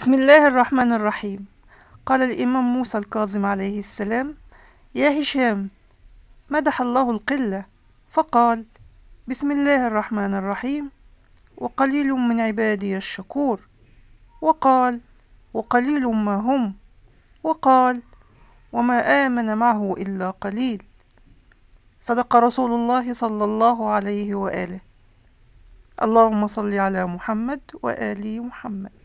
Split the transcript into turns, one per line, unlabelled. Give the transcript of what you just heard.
بسم الله الرحمن الرحيم قال الإمام موسى الكاظم عليه السلام يا هشام مدح الله القلة فقال بسم الله الرحمن الرحيم وقليل من عبادي الشكور وقال وقليل ما هم وقال وما آمن معه إلا قليل صدق رسول الله صلى الله عليه وآله اللهم صل على محمد وآل محمد